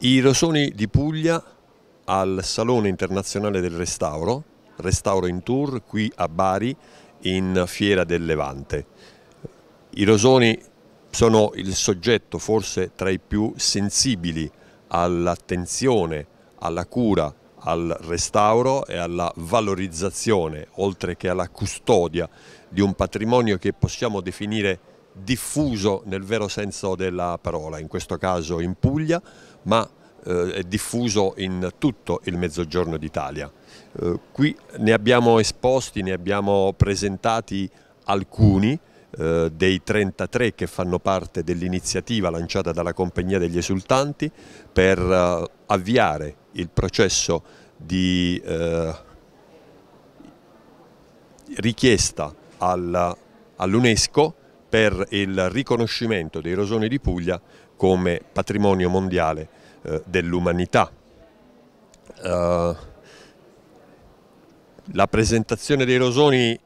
I Rosoni di Puglia al Salone Internazionale del Restauro, Restauro in Tour qui a Bari in Fiera del Levante. I Rosoni sono il soggetto forse tra i più sensibili all'attenzione, alla cura, al restauro e alla valorizzazione, oltre che alla custodia di un patrimonio che possiamo definire diffuso nel vero senso della parola, in questo caso in Puglia, ma eh, è diffuso in tutto il mezzogiorno d'Italia. Eh, qui ne abbiamo esposti, ne abbiamo presentati alcuni eh, dei 33 che fanno parte dell'iniziativa lanciata dalla Compagnia degli Esultanti per avviare il processo di richiesta all'UNESCO per il riconoscimento dei rosoni di Puglia come patrimonio mondiale eh, dell'umanità. Uh, la presentazione dei rosoni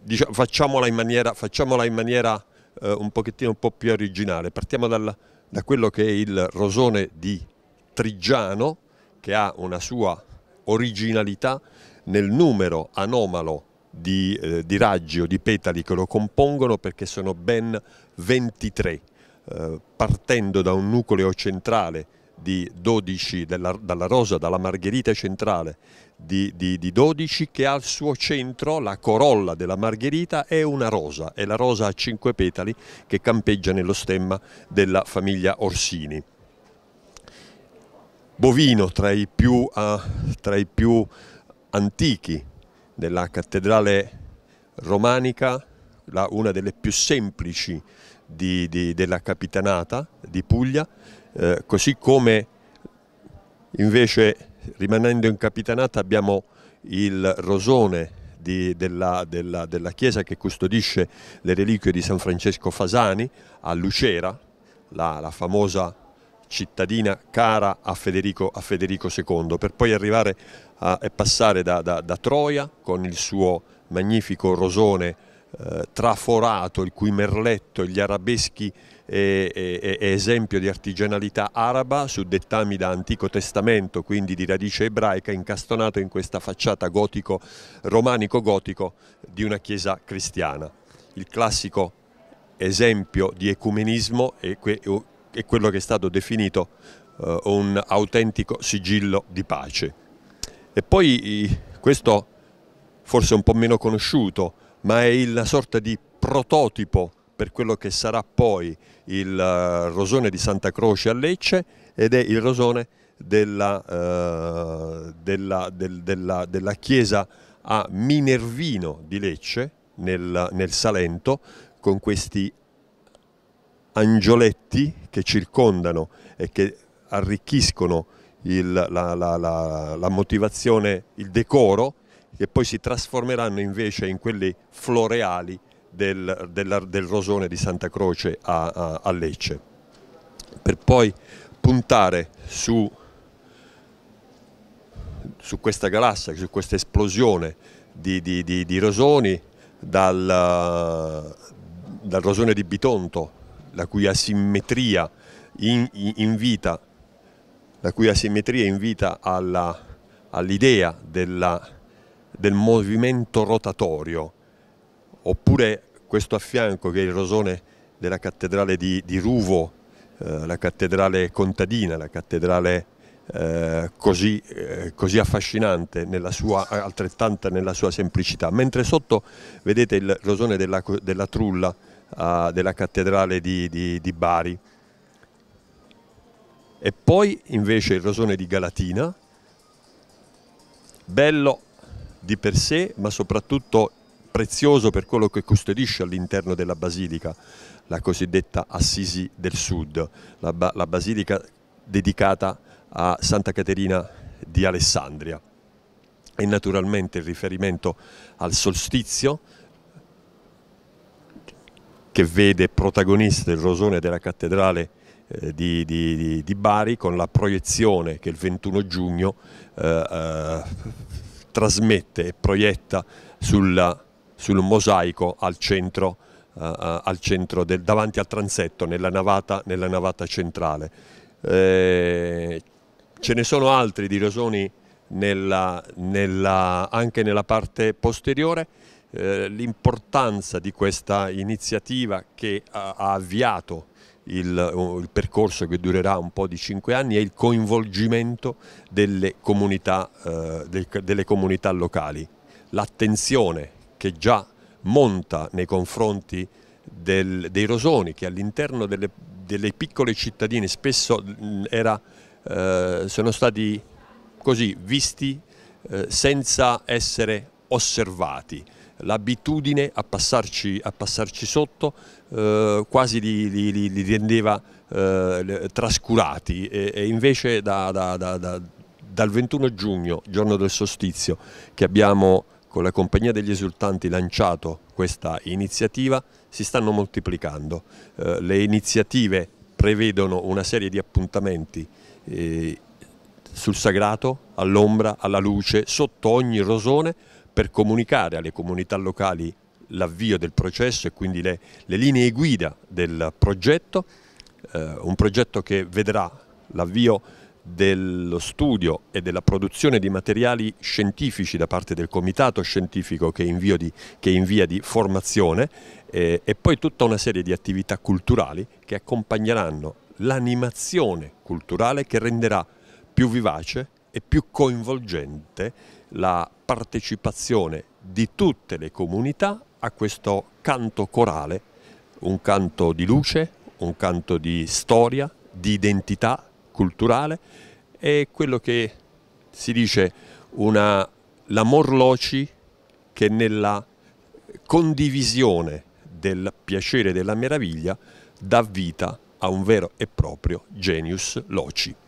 diciamo, facciamola in maniera, facciamola in maniera eh, un pochettino un po' più originale. Partiamo dal, da quello che è il rosone di Trigiano, che ha una sua originalità nel numero anomalo di, eh, di raggi o di petali che lo compongono perché sono ben 23 eh, partendo da un nucleo centrale di 12, della, dalla rosa, dalla margherita centrale di, di, di, 12 che al suo centro la corolla della margherita è una rosa, è la rosa a cinque petali che campeggia nello stemma della famiglia Orsini. Bovino tra i più, uh, tra i più antichi della cattedrale romanica, la, una delle più semplici di, di, della Capitanata di Puglia, eh, così come invece rimanendo in Capitanata abbiamo il Rosone di, della, della, della, chiesa che custodisce le reliquie di San Francesco Fasani a Lucera, la, la famosa cittadina cara a Federico, a Federico, II, per poi arrivare a, e passare da, da, da Troia con il suo magnifico rosone eh, traforato, il cui merletto, gli arabeschi è, è, è esempio di artigianalità araba su dettami da Antico Testamento, quindi di radice ebraica, incastonato in questa facciata gotico, romanico-gotico di una chiesa cristiana. Il classico esempio di ecumenismo è, è quello che è stato definito eh, un autentico sigillo di pace. E poi questo forse un po' meno conosciuto, ma è la sorta di prototipo per quello che sarà poi il eh, rosone di Santa Croce a Lecce ed è il rosone della, eh, della, del, della, della chiesa a Minervino di Lecce nel, nel Salento con questi angioletti che circondano e che arricchiscono il, la, la, la, la motivazione, il decoro che poi si trasformeranno invece in quelli floreali del, del, del rosone di Santa Croce a, a, a Lecce, per poi puntare su, su questa galassia, su questa esplosione di, di, di, di rosoni dal, dal, rosone di Bitonto, la cui asimmetria in, in, invita, alla, all'idea della del movimento rotatorio, oppure questo a fianco che è il rosone della cattedrale di, di Ruvo, eh, la cattedrale contadina, la cattedrale eh, così, eh, così, affascinante nella sua, altrettanta nella sua semplicità, mentre sotto vedete il rosone della, della Trulla eh, della cattedrale di, di, di, Bari e poi invece il rosone di Galatina, bello di per sé, ma soprattutto prezioso per quello che custodisce all'interno della basilica, la cosiddetta Assisi del Sud, la, ba la basilica dedicata a Santa Caterina di Alessandria. E naturalmente il riferimento al solstizio, che vede protagonista il rosone della cattedrale eh, di, di, di, Bari con la proiezione che il 21 giugno eh, eh, trasmette e proietta sul, sul mosaico al centro, uh, al centro del, davanti al transetto, nella navata, nella navata centrale. Eh, ce ne sono altri di rosoni nella, nella, anche nella parte posteriore. Eh, L'importanza di questa iniziativa che ha, ha avviato il, uh, il, percorso che durerà un po' di cinque anni è il coinvolgimento delle comunità, eh, delle comunità locali, l'attenzione che già monta nei confronti del, dei rosoni che all'interno delle, delle, piccole cittadine spesso mm, era, eh, sono stati così visti eh, senza essere osservati l'abitudine a, a, passarci sotto eh, quasi li, li, li rendeva eh, trascurati e, e invece da, da, da, dal 21 giugno, giorno del sostizio, che abbiamo con la Compagnia degli Esultanti lanciato questa iniziativa, si stanno moltiplicando. Eh, le iniziative prevedono una serie di appuntamenti eh, sul sagrato, all'ombra, alla luce, sotto ogni rosone, per comunicare alle comunità locali l'avvio del processo e quindi le, le linee guida del progetto, eh, un progetto che vedrà l'avvio dello studio e della produzione di materiali scientifici da parte del comitato scientifico che, di, che in via di formazione eh, e poi tutta una serie di attività culturali che accompagneranno l'animazione culturale che renderà più vivace e più coinvolgente la partecipazione di tutte le comunità a questo canto corale, un canto di luce, un canto di storia, di identità culturale e quello che si dice l'amor loci che nella condivisione del piacere e della meraviglia dà vita a un vero e proprio genius loci.